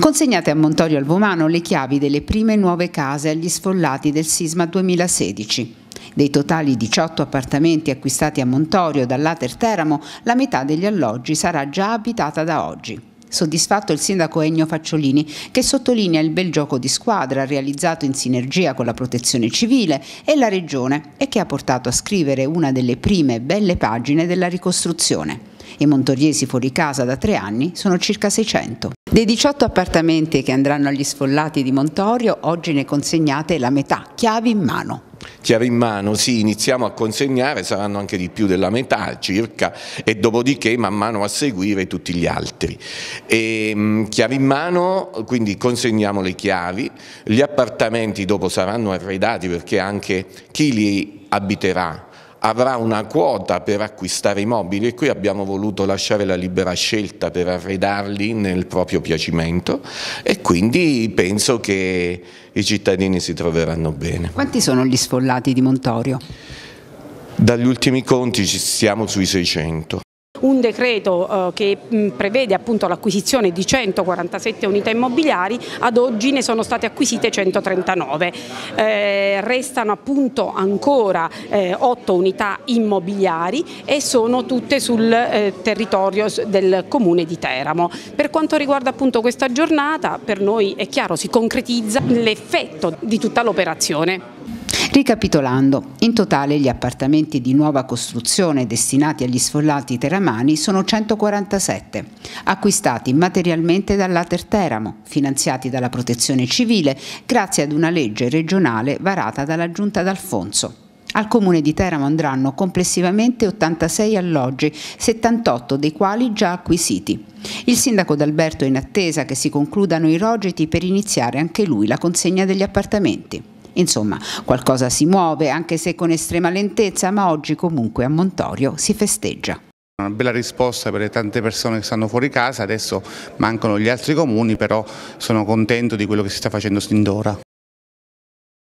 Consegnate a Montorio Alvomano le chiavi delle prime nuove case agli sfollati del sisma 2016. Dei totali 18 appartamenti acquistati a Montorio dall'Ater Teramo, la metà degli alloggi sarà già abitata da oggi. Soddisfatto il sindaco Ennio Facciolini che sottolinea il bel gioco di squadra realizzato in sinergia con la protezione civile e la regione e che ha portato a scrivere una delle prime belle pagine della ricostruzione. I montoriesi fuori casa da tre anni sono circa 600. Dei 18 appartamenti che andranno agli sfollati di Montorio, oggi ne consegnate la metà, chiavi in mano. Chiave in mano, sì, iniziamo a consegnare, saranno anche di più della metà circa e dopodiché man mano a seguire tutti gli altri. E, ehm, chiave in mano, quindi consegniamo le chiavi, gli appartamenti dopo saranno arredati perché anche chi li abiterà avrà una quota per acquistare i mobili e qui abbiamo voluto lasciare la libera scelta per arredarli nel proprio piacimento e quindi penso che i cittadini si troveranno bene. Quanti sono gli sfollati di Montorio? Dagli ultimi conti ci siamo sui 600 un decreto eh, che prevede l'acquisizione di 147 unità immobiliari, ad oggi ne sono state acquisite 139. Eh, restano appunto ancora 8 eh, unità immobiliari e sono tutte sul territorio del comune di Teramo. Per quanto riguarda appunto questa giornata, per noi è chiaro, si concretizza l'effetto di tutta l'operazione. Ricapitolando, in totale gli appartamenti di nuova costruzione destinati agli sfollati teramani sono 147, acquistati materialmente dall'Ater Teramo, finanziati dalla Protezione Civile grazie ad una legge regionale varata dalla Giunta d'Alfonso. Al comune di Teramo andranno complessivamente 86 alloggi, 78 dei quali già acquisiti. Il sindaco D'Alberto è in attesa che si concludano i rogiti per iniziare anche lui la consegna degli appartamenti. Insomma, qualcosa si muove, anche se con estrema lentezza, ma oggi comunque a Montorio si festeggia. Una bella risposta per le tante persone che stanno fuori casa, adesso mancano gli altri comuni, però sono contento di quello che si sta facendo sin d'ora.